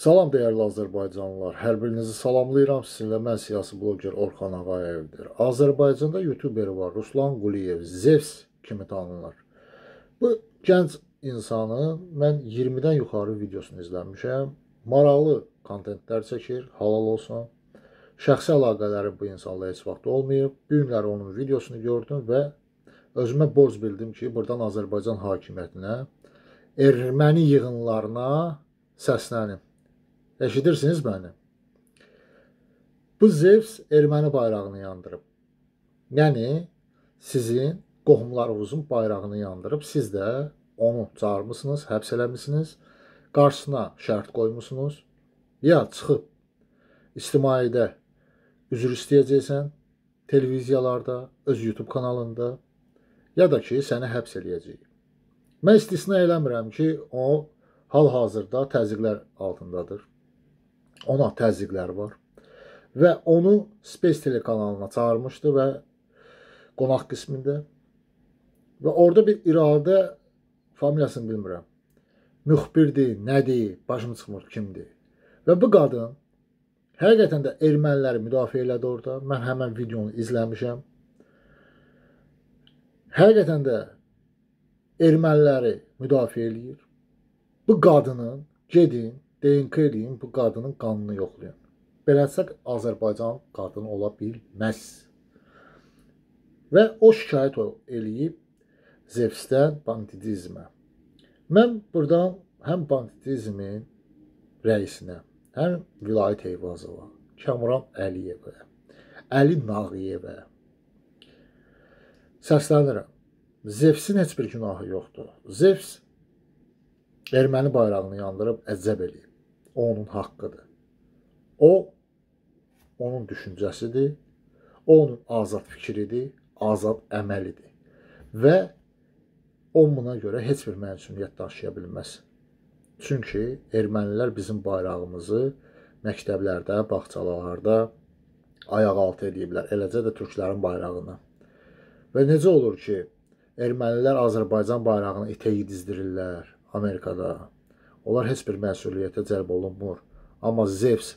Salam dəyərli Azərbaycanlılar. Hər birinizi salamlayıram. Sizinlə mən siyasi bloqer Orxan Ağayevdir. Azərbaycanda YouTuberi var. Ruslan Quliyev, Zevs kimi tanınır. Bu gənc insanı mən 20-dən yuxarı videosunu izləmişəm. Maraqlı kontentlər çəkir, halal olsun. Şəxsi əlaqələri bu insanla heç vaxt olmayıb. Bu günləri onun videosunu gördüm və özümə borc bildim ki, buradan Azərbaycan hakimiyyətinə, erməni yığınlarına səslənim. Eşidirsiniz məni? Bu Zevs erməni bayrağını yandırıb. Yəni sizin qohumlarınızın bayrağını yandırıb, siz də onu çağırmısınız, həbs eləmisiniz, qarşısına şərt qoymusunuz. Ya çıxıb ictimaidə üzr istəyəcəksən, televiziyalarda, öz YouTube kanalında ya da ki, səni həbs eləyəcək. Mən istisna eləmirəm ki, o hal-hazırda təzyiqlər altındadır ona təzyiqlər var. Və onu Space telekanalına çağırmışdı və qonaq qismində və orada bir iradə familiyasını bilmirəm. Müxbirdir, nədir, başım çıxmır kimdir. Və bu qadın həqiqətən də erməniləri müdafiə elədi orada. Mən həmin videonu izləmişəm. Həqiqətən də erməniləri müdafiə eləyir. Bu qadının gedin DNK eləyin, bu qadının qanını yoxlayın. Yəni. Beləsək Azərbaycan qadını ola bilməz. Və o şikayət eləyib Zevsdən banditizmə. Mən buradan həm banditizmin rəisinə, həm vilayət heyvazova, Kəmran Əliyevə, Əli Nağiyevə səslənirəm. Zevsin heç bir günahı yoxdur. Zevs erməni bayrağını yandırıb əzəb eləyib o onun haqqıdır. O onun düşüncəsidir, o onun azad fikridir, azad əməlidir. Və o buna görə heç bir məsuliyyət daşıya bilməz. Çünki ermənilər bizim bayrağımızı məktəblərdə, bağçalarda ayaq altı ediblər, eləcə də türklərin bayrağını. Və necə olur ki, ermənilər Azərbaycan bayrağını itəyi dizdirirlər Amerikada, Onlar heç bir məsuliyyətə cəlb olunmur. Amma Zevs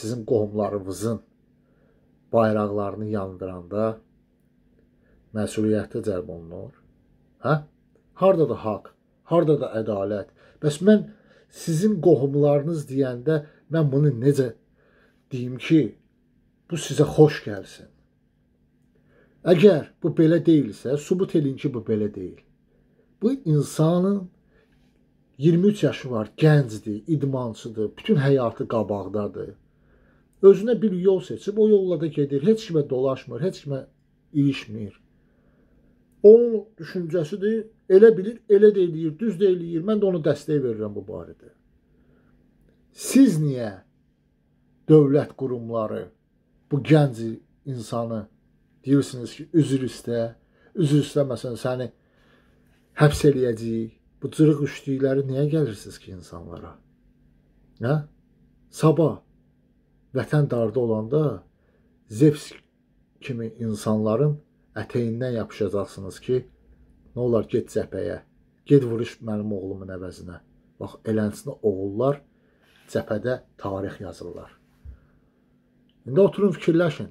sizin qohumlarınızın bayraqlarını yandıranda məsuliyyətə cəlb olunur. Hə? Hardadır haqq? Hardadır ədalət? Bəs mən sizin qohumlarınız deyəndə mən bunu necə deyim ki, bu sizə xoş gəlsin? Əgər bu belə deyilsə, sübut edin ki, bu belə deyil. Bu insanın 23 yaşı var, gəncdir, idmançıdır, bütün həyatı qabaqdadır. Özünə bir yol seçib o yolla da gedir. Heç kimə dolaşmır, heç kimə ilişmir. Onun düşüncəsidir, elə bilir, elə də eləyir, düz də eləyir. Mən də onu dəstək verirəm bu barədə. Siz niyə dövlət qurumları bu gənc insanı deyirsiniz ki, üzr istə, üzr istəməsən səni həbs eləyəcəyik. Bu cırıq üçlükləri niyə gəlirsiniz ki insanlara? Hə? Sabah vətən darda olanda Zevs kimi insanların ətəyindən yapışacaqsınız ki, nə olar get cəbhəyə, get vuruş mənim oğlumun əvəzinə. Bax, elənsinə oğullar cəbhədə tarix yazırlar. İndi oturun fikirləşin.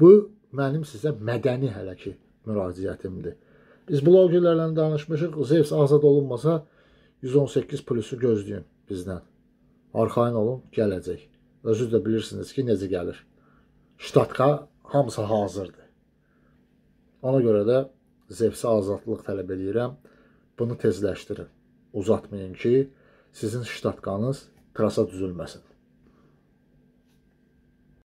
Bu mənim sizə mədəni hələ ki müraciətimdir. Biz blogerlərlə danışmışıq, Zevs azad olunmasa 118 plusu gözləyin bizdən. Arxayın olun, gələcək. Özünüz də bilirsiniz ki, necə gəlir. Ştatqa hamısı hazırdır. Ona görə də Zevsə azadlıq tələb edirəm. Bunu tezləşdirin. Uzatmayın ki, sizin ştatqanız trasa düzülməsin.